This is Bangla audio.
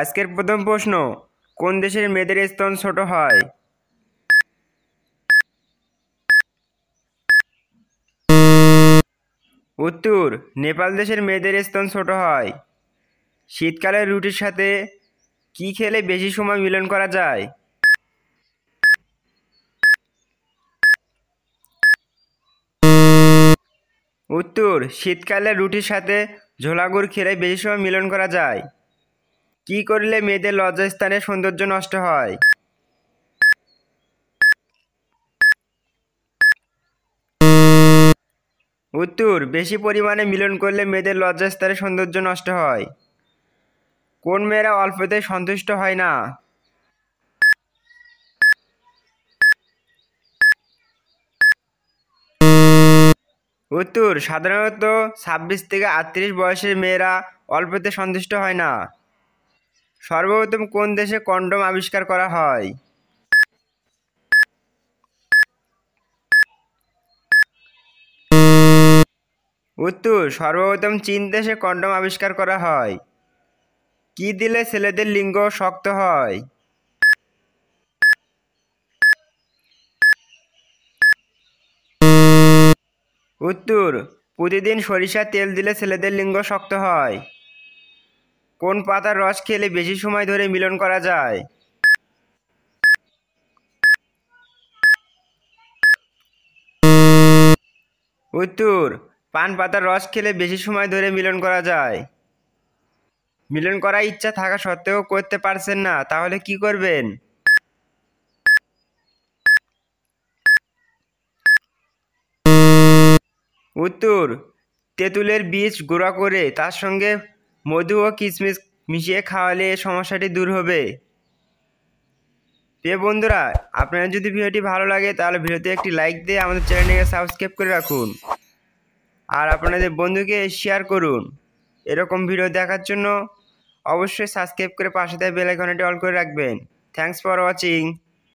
আজকের প্রথম প্রশ্ন কোন দেশের মেয়েদের স্তন ছোট হয় উত্তর নেপাল দেশের মেয়েদের স্তন ছোট হয় শীতকালে রুটির সাথে কি খেলে বেশি সময় মিলন করা যায় উত্তর শীতকালে রুটির সাথে ঝোলাগুড় খেলে বেশি সময় মিলন করা যায় কি করলে মেয়েদের লজ্জাস্থানে সৌন্দর্য নষ্ট হয় উত্তর বেশি পরিমাণে মিলন করলে মেয়েদের লজ্জাস্থানে সৌন্দর্য নষ্ট হয় কোন মেয়েরা অল্পতে সন্তুষ্ট হয় না উত্তর সাধারণত ছাব্বিশ থেকে আটত্রিশ বয়সের মেয়েরা অল্পতে সন্তুষ্ট হয় না সর্বপ্রথম কোন দেশে কন্ডম আবিষ্কার করা হয় উত্তর সর্বপ্রথম চীন দেশে কন্ডম আবিষ্কার করা হয় কি দিলে ছেলেদের লিঙ্গ শক্ত হয় উত্তর প্রতিদিন সরিষা তেল দিলে ছেলেদের লিঙ্গ শক্ত হয় কোন পাতার রস খেলে বেশি সময় ধরে মিলন করা যায় উত্তর পান পাতার রস খেলে বেশি সময় ধরে মিলন করা যায় মিলন করার ইচ্ছা থাকা সত্ত্বেও করতে পারছেন না তাহলে কি করবেন উত্তর তেঁতুলের বীজ গুঁড়া করে তার সঙ্গে মধু ও কিশমিশ মিশিয়ে খাওয়ালে এই সমস্যাটি দূর হবে প্রিয় বন্ধুরা আপনার যদি ভিডিওটি ভালো লাগে তাহলে ভিডিওতে একটি লাইক দিয়ে আমাদের চ্যানেলটিকে সাবস্ক্রাইব করে রাখুন আর আপনাদের বন্ধুকে শেয়ার করুন এরকম ভিডিও দেখার জন্য অবশ্যই সাবস্ক্রাইব করে পাশে দেয় বেলাইকনটি অল করে রাখবেন থ্যাংকস ফর ওয়াচিং